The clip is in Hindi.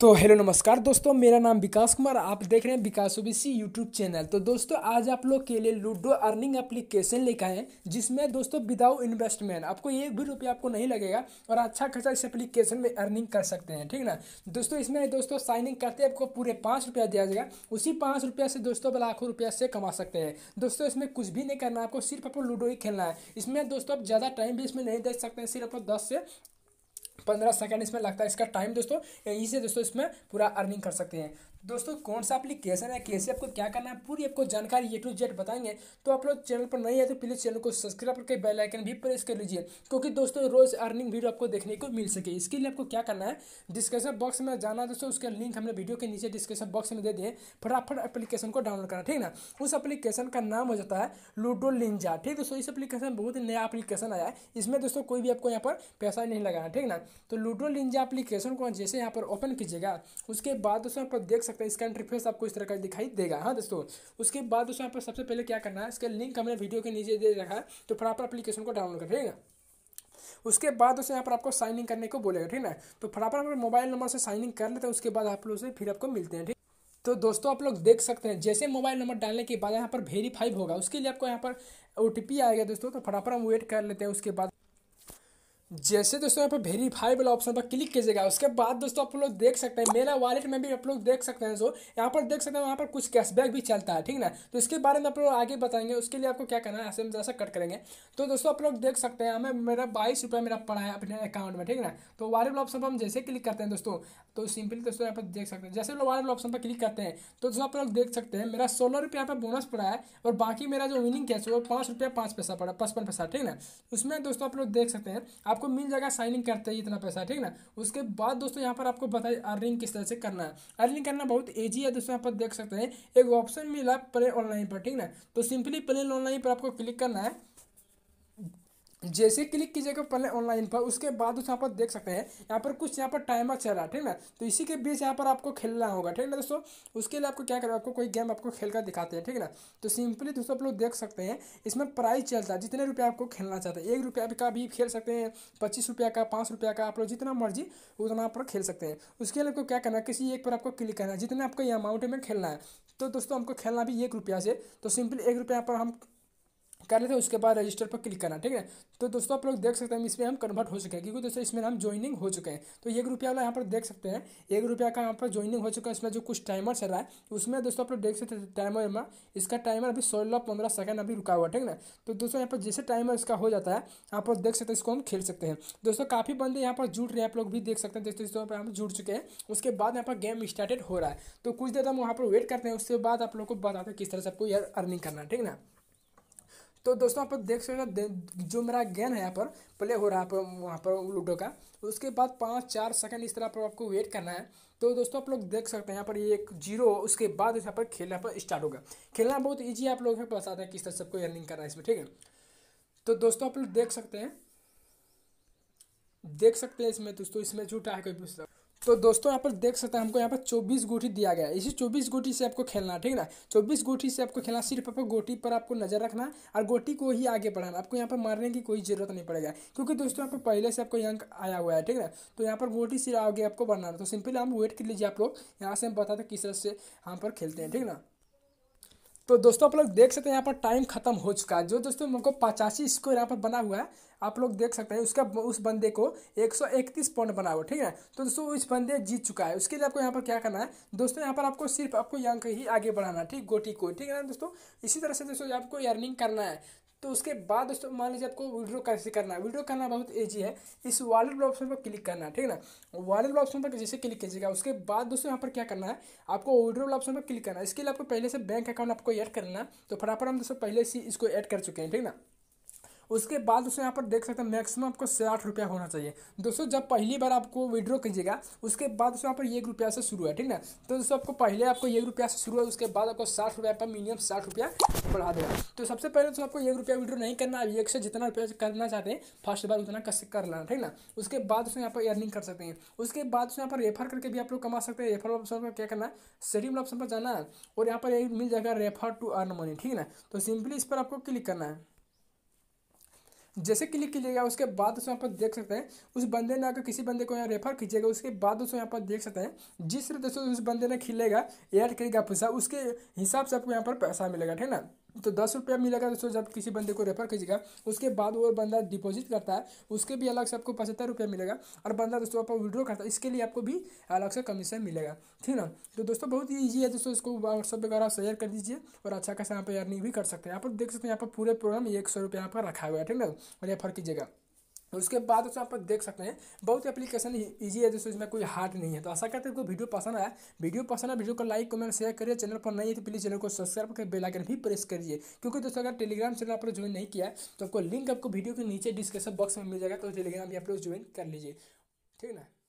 तो हेलो नमस्कार दोस्तों मेरा नाम विकास कुमार आप देख रहे हैं विकास ओबीसी यूट्यूब चैनल तो दोस्तों आज आप लोग के लिए लूडो अर्निंग एप्लीकेशन लेकर आए जिसमें दोस्तों विदाउट इन्वेस्टमेंट आपको एक भी रुपया आपको नहीं लगेगा और अच्छा खासा इस एप्लीकेशन में अर्निंग कर सकते हैं ठीक ना दोस्तों इसमें दोस्तों साइनिंग करते आपको पूरे पाँच रुपया दिया जाएगा उसी पाँच रुपया से दोस्तों लाखों रुपया से कमा सकते हैं दोस्तों इसमें कुछ भी नहीं करना आपको सिर्फ आपको लूडो ही खेलना है इसमें दोस्तों आप ज़्यादा टाइम भी इसमें नहीं दे सकते हैं सिर्फ आपको दस से पंद्रह सेकंड इसमें लगता है इसका टाइम दोस्तों यहीं से दोस्तों इसमें पूरा अर्निंग कर सकते हैं दोस्तों कौन सा एप्लीकेशन है कैसे आपको क्या करना है पूरी आपको जानकारी ए टू जेड बताएंगे तो आप लोग चैनल पर नहीं है तो प्लीज़ चैनल को सब्सक्राइब करके बेल आइकन भी प्रेस कर लीजिए क्योंकि दोस्तों रोज़ अर्निंग वीडियो आपको देखने को मिल सके इसके लिए आपको क्या करना है डिस्क्रिप्शन बॉक्स में जाना दोस्तों उसका लिंक हमने वीडियो के नीचे डिस्क्रिप्शन बॉक्स में दे दिए फटाफट एप्लीकेशन को डाउनलोड करना ठीक ना उस एप्लीकेशन का नाम हो जाता है लूडो लिंजा ठीक दोस्तों इस एप्लीकेशन बहुत ही नया एप्लीकेशन आया है इसमें दोस्तों कोई भी आपको यहाँ पर पैसा नहीं लगाना ठीक ना तो लूडो निंजा एप्लीकेशन को जैसे यहाँ पर ओपन कीजिएगा उसके बाद दोस्तों यहाँ पर देख सकते हैं इसका इंटरफेस आपको इस तरह का दिखाई देगा हाँ दोस्तों उसके बाद दोस्तों यहाँ पर सबसे पहले क्या करना है इसका लिंक हमने वीडियो के नीचे दे रखा है तो फटाफट एप्लीकेशन को डाउनलोड करिएगा उसके बाद उसे यहाँ पर आपको साइन इन करने को बोलेगा ठीक है तो फटाफट अपने मोबाइल नंबर से साइन इन कर लेते हैं उसके बाद आप लोग से फिर आपको मिलते हैं ठीक तो दोस्तों आप लोग देख सकते हैं जैसे मोबाइल नंबर डालने के बाद यहाँ पर वेरीफाइव होगा उसके लिए आपको यहाँ पर ओ आएगा दोस्तों तो फटाफट हम वेट कर लेते हैं उसके बाद जैसे दोस्तों यहाँ पर वेरीफाई वाला ऑप्शन पर क्लिक कीजिएगा उसके बाद दोस्तों आप लोग देख सकते हैं मेरा वॉलेट में भी आप लोग देख सकते हैं जो यहाँ पर देख सकते हैं वहाँ पर कुछ कैशबैक भी चलता है ठीक ना तो इसके बारे में आप लोग आगे बताएंगे उसके लिए आपको क्या करना है ऐसे में जैसा कट करेंगे तो दोस्तों आप लोग देख सकते हैं हमें मेरा बाईस मेरा पड़ा है अपने अकाउंट में ठीक ना तो वॉलेट वाला ऑप्शन पर हम जैसे क्लिक करते हैं दोस्तों तो सिंपली दोस्तों यहाँ पर देख सकते हैं जैसे लोग वॉलेट वाला ऑप्शन पर क्लिक करते हैं तो दोस्तों आप लोग देख सकते हैं मेरा सोलह रुपया यहाँ पर बोनस पड़ा है और बाकी मेरा जो विनिंग कैश है वो पाँच रुपया पाँच पैसा पड़ा पचपन पैसा ठीक ना उसमें दोस्तों आप लोग देख सकते हैं आप आपको मिल जाएगा साइनिंग करते ही इतना पैसा ठीक ना उसके बाद दोस्तों यहाँ पर आपको बताइए अर्निंग किस तरह से करना है अर्निंग करना बहुत ईजी है दोस्तों यहाँ पर देख सकते हैं एक ऑप्शन मिला प्ले ऑनलाइन पर ठीक ना तो सिंपली प्ले ऑनलाइन पर आपको क्लिक करना है जैसे क्लिक कीजिएगा पहले ऑनलाइन पर उसके बाद उस यहाँ पर देख सकते हैं यहाँ पर कुछ यहाँ पर टाइमर चल रहा है ठीक ना तो इसी के बीच यहाँ पर आपको खेलना होगा ठीक ना दोस्तों उसके लिए आपको क्या करना आपको कोई गेम आपको खेल कर दिखाते हैं ठीक ना तो सिंपली दोस्तों आप लोग देख सकते हैं इसमें प्राइस चलता है जितने रुपये आपको खेलना चाहते हैं एक रुपया का भी खेल सकते हैं पच्चीस का पाँच का आप लोग जितना मर्जी उतना आप लोग खेल सकते हैं उसके लिए आपको क्या करना है किसी एक पर आपको क्लिक करना है जितना आपको अमाउंट में खेलना है तो दोस्तों हमको खेलना भी एक रुपया से तो सिंपली एक रुपया पर हम कर लेते हैं उसके बाद रजिस्टर पर क्लिक करना ठीक है तो दोस्तों आप लोग देख सकते हैं इसमें हम कन्वर्ट हो चुके हैं क्योंकि दोस्तों इसमें हम ज्वाइनिंग हो चुके हैं तो एक रुपया वाला यहाँ पर देख सकते हैं एक रुपया का यहाँ पर ज्वाइनिंग हो चुका है इसमें जो कुछ टाइमर चल रहा है उसमें दोस्तों आप लोग देख सकते हैं टाइमर में इसका टाइमर अभी सोलह पंद्रह सेकंड अभी रुका हुआ ठीक ना तो दोस्तों यहाँ पर जैसे टाइमर इसका हो जाता है आप लोग देख सकते हैं इसको हम खेल सकते हैं दोस्तों काफ़ी बंदे यहाँ पर जुड़ रहे हैं आप लोग भी देख सकते हैं दोस्तों यहाँ पर जुड़ चुके हैं उसके बाद यहाँ पर गेम स्टार्टेड हो रहा है तो कुछ देर हम वहाँ पर वेट करते हैं उसके बाद आप लोग को बताते हैं किस तरह से आपको यार अर्निंग करना ठीक ना तो दोस्तों आप देख सकते हैं जो मेरा गेम है यहाँ पर प्ले हो रहा है वहाँ पर लूडो का उसके बाद पाँच चार सेकंड इस तरह पर आपको वेट करना है तो दोस्तों आप लोग देख सकते हैं यहाँ पर ये एक जीरो उसके बाद यहाँ पर खेलना पर स्टार्ट होगा खेलना बहुत ईजी आप लोग यहाँ पर बताते हैं किस तरह सबको रनिंग करना है इसमें ठीक है तो दोस्तों आप लोग देख सकते हैं देख सकते हैं इसमें दोस्तों इसमें झूठा है कोई पुस्तक तो दोस्तों यहाँ पर देख सकते हैं हमको यहाँ पर चौबीस गोटी दिया गया है इसी चौबीस गोटी से आपको खेलना है ठीक ना चौबीस गोटी से आपको खेलना सिर्फ आपको गोटी पर आपको नजर रखना और गोटी को ही आगे बढ़ाना आपको यहाँ पर मारने की कोई जरूरत नहीं पड़ेगा क्योंकि दोस्तों यहाँ पर पहले से आपको यंक आया हुआ है ठीक ना तो यहाँ पर गोटी से आगे आपको बढ़ना है तो सिंपली हम वेट कर लीजिए आप लोग यहाँ से हम बताते किस तरह से यहाँ पर खेलते हैं ठीक ना तो दोस्तों आप लोग देख सकते हैं यहाँ पर टाइम खत्म हो चुका है जो दोस्तों मुझको पचासी स्कोर यहाँ पर बना हुआ है आप लोग देख सकते हैं उसका उस बंदे को 131 पॉइंट बना हुआ ठीक है तो दोस्तों उस बंदे जीत चुका है उसके लिए आपको यहाँ पर क्या करना है दोस्तों यहाँ पर आपको सिर्फ आपको यंग ही आगे बढ़ाना ठीक गोटी को ठीक है ना दोस्तों इसी तरह से दोस्तों आपको अर्निंग करना है तो उसके बाद दोस्तों मान लीजिए आपको विड्रो कैसे करना है विड्रो करना बहुत ईजी है इस वॉलेट वाले ऑप्शन पर क्लिक करना है ठीक ना वॉलेट वाले ऑप्शन पर जैसे क्लिक कीजिएगा उसके बाद दोस्तों यहाँ पर क्या करना है आपको विड्रो वाले ऑप्शन पर क्लिक करना है इसके लिए आपको पहले से बैंक अकाउंट आपको ऐड करना है तो फटाफट हम दोस्तों पहले से इसको ऐड कर चुके हैं ठीक ना उसके बाद उसमें यहाँ पर देख सकते हैं मैक्सिमम आपको साठ रुपया होना चाहिए दोस्तों जब पहली बार आपको विड्रो कीजिएगा उसके बाद उसमें यहाँ पर एक रुपया से शुरू है ठीक ना तो दोस्तों आपको पहले आपको एक रुपया से शुरू है उसके बाद आपको साठ रुपया पर मिनिमम साठ रुपया बढ़ा देगा तो सबसे पहले तो आपको एक रुपया विड्रो नहीं करना एक से जितना रुपया करना चाहते हैं फर्स्ट बार उतना कर लेना ठीक ना उसके बाद उसमें यहाँ पर अर्निंग कर सकते हैं उसके बाद उसमें यहाँ पर रेफर करके भी आप लोग कमा सकते हैं रेफर ऑप्शन पर क्या करना है सेटिंग ऑप्शन पर जाना है और यहाँ पर मिल जाएगा रेफर टू अर्न मनी ठीक है ना तो सिंपली इस पर आपको क्लिक करना है जैसे क्लिक कीजिएगा उसके बाद दोस्तों यहाँ पर देख सकते हैं उस बंदे ने अगर किसी बंदे को यहाँ रेफर कीजिएगा उसके बाद दोस्तों यहाँ पर देख सकते हैं जिस दोस्तों उस बंदे ने खिलेगा एड करेगा पैसा उसके हिसाब से आपको यहाँ पर पैसा मिलेगा ठीक ना तो दस रुपया मिलेगा दोस्तों जब किसी बंदे को रेफर कीजिएगा उसके बाद वो बंदा डिपॉजिट करता है उसके भी अलग से आपको पचहत्तर रुपया मिलेगा और बंदा दोस्तों आपको विड्रॉ करता है इसके लिए आपको भी अलग से कमीशन मिलेगा ठीक ना तो दोस्तों बहुत ही ईजी है दोस्तों इसको व्हाट्सअप वगैरह शेयर कर दीजिए और अच्छा खासा यहाँ पर अर्निंग भी कर सकते हैं आप देख सकते हैं यहाँ पर पूरे प्रोग्राम एक सौ रुपया यहाँ पर रखा हुआ है ठीक ना रेफर कीजिएगा उसके बाद उसमें आप देख सकते हैं बहुत ही एप्लीकेशन ईजी है जैसे इसमें कोई हार्ड नहीं है तो आशा करते हैं आपको वीडियो पसंद आया वीडियो पसंद आया वीडियो को लाइक कमेंट शेयर करिए चैनल पर नहीं है तो प्लीज़ चैनल को सब्सक्राइब करके बेलाइकन भी प्रेस करिए क्योंकि दोस्तों अगर टेलीग्राम चैनल आप ज्वाइन नहीं किया है तो आपको लिंक आपको वीडियो के नीचे डिस्क्रिप्शन बॉक्स में मिल जाएगा तो टेलीग्राम भी आप लोग ज्वाइन कर लीजिए ठीक ना